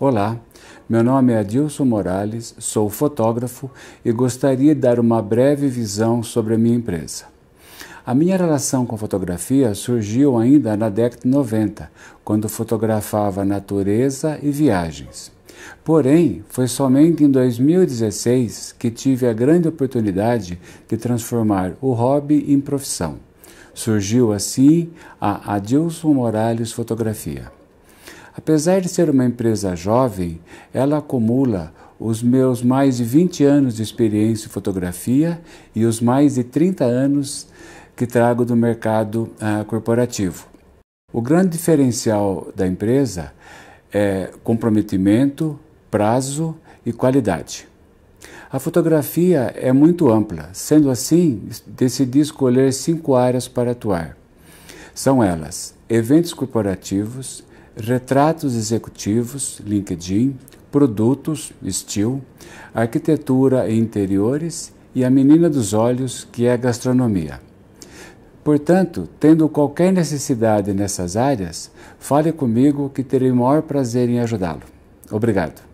Olá, meu nome é Adilson Morales, sou fotógrafo e gostaria de dar uma breve visão sobre a minha empresa. A minha relação com fotografia surgiu ainda na década de 90, quando fotografava natureza e viagens. Porém, foi somente em 2016 que tive a grande oportunidade de transformar o hobby em profissão. Surgiu assim a Adilson Morales Fotografia. Apesar de ser uma empresa jovem, ela acumula os meus mais de 20 anos de experiência em fotografia e os mais de 30 anos que trago do mercado ah, corporativo. O grande diferencial da empresa é comprometimento, prazo e qualidade. A fotografia é muito ampla, sendo assim, decidi escolher cinco áreas para atuar. São elas: eventos corporativos, retratos executivos, LinkedIn, produtos, estilo, arquitetura e interiores e a menina dos olhos, que é a gastronomia. Portanto, tendo qualquer necessidade nessas áreas, fale comigo que terei o maior prazer em ajudá-lo. Obrigado.